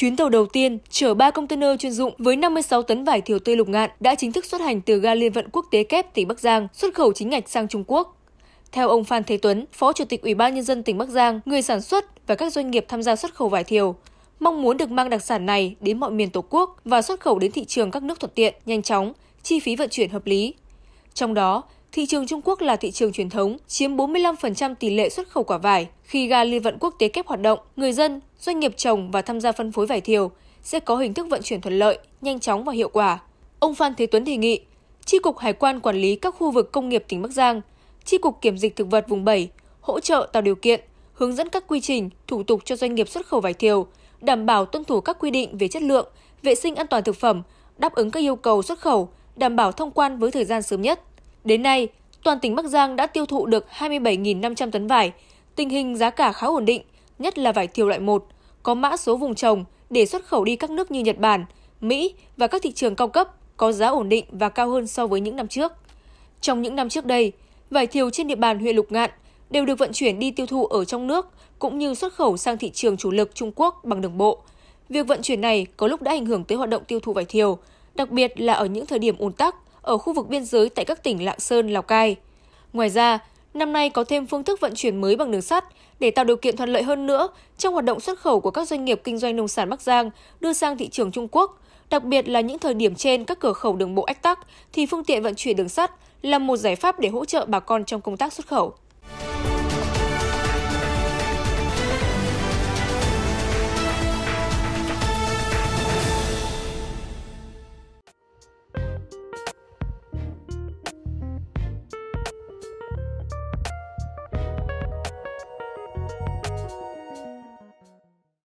Chuyến tàu đầu tiên chở 3 container chuyên dụng với 56 tấn vải thiều tươi lục ngạn đã chính thức xuất hành từ ga Liên vận Quốc tế Kép tỉnh Bắc Giang, xuất khẩu chính ngạch sang Trung Quốc. Theo ông Phan Thế Tuấn, Phó Chủ tịch Ủy ban nhân dân tỉnh Bắc Giang, người sản xuất và các doanh nghiệp tham gia xuất khẩu vải thiều mong muốn được mang đặc sản này đến mọi miền Tổ quốc và xuất khẩu đến thị trường các nước thuận tiện, nhanh chóng, chi phí vận chuyển hợp lý. Trong đó, Thị trường Trung Quốc là thị trường truyền thống, chiếm 45% tỷ lệ xuất khẩu quả vải. Khi ga liên vận quốc tế kép hoạt động, người dân, doanh nghiệp trồng và tham gia phân phối vải thiều sẽ có hình thức vận chuyển thuận lợi, nhanh chóng và hiệu quả. Ông Phan Thế Tuấn đề nghị, tri cục Hải quan quản lý các khu vực công nghiệp tỉnh Bắc Giang, tri cục Kiểm dịch thực vật vùng 7 hỗ trợ tạo điều kiện, hướng dẫn các quy trình, thủ tục cho doanh nghiệp xuất khẩu vải thiều, đảm bảo tuân thủ các quy định về chất lượng, vệ sinh an toàn thực phẩm, đáp ứng các yêu cầu xuất khẩu, đảm bảo thông quan với thời gian sớm nhất. Đến nay, toàn tỉnh Bắc Giang đã tiêu thụ được 27.500 tấn vải. Tình hình giá cả khá ổn định, nhất là vải thiều loại 1, có mã số vùng trồng để xuất khẩu đi các nước như Nhật Bản, Mỹ và các thị trường cao cấp có giá ổn định và cao hơn so với những năm trước. Trong những năm trước đây, vải thiều trên địa bàn huyện Lục Ngạn đều được vận chuyển đi tiêu thụ ở trong nước cũng như xuất khẩu sang thị trường chủ lực Trung Quốc bằng đường bộ. Việc vận chuyển này có lúc đã ảnh hưởng tới hoạt động tiêu thụ vải thiều, đặc biệt là ở những thời điểm ùn tắc ở khu vực biên giới tại các tỉnh Lạng Sơn, Lào Cai. Ngoài ra, năm nay có thêm phương thức vận chuyển mới bằng đường sắt để tạo điều kiện thuận lợi hơn nữa trong hoạt động xuất khẩu của các doanh nghiệp kinh doanh nông sản Bắc Giang đưa sang thị trường Trung Quốc. Đặc biệt là những thời điểm trên các cửa khẩu đường bộ ách tắc thì phương tiện vận chuyển đường sắt là một giải pháp để hỗ trợ bà con trong công tác xuất khẩu.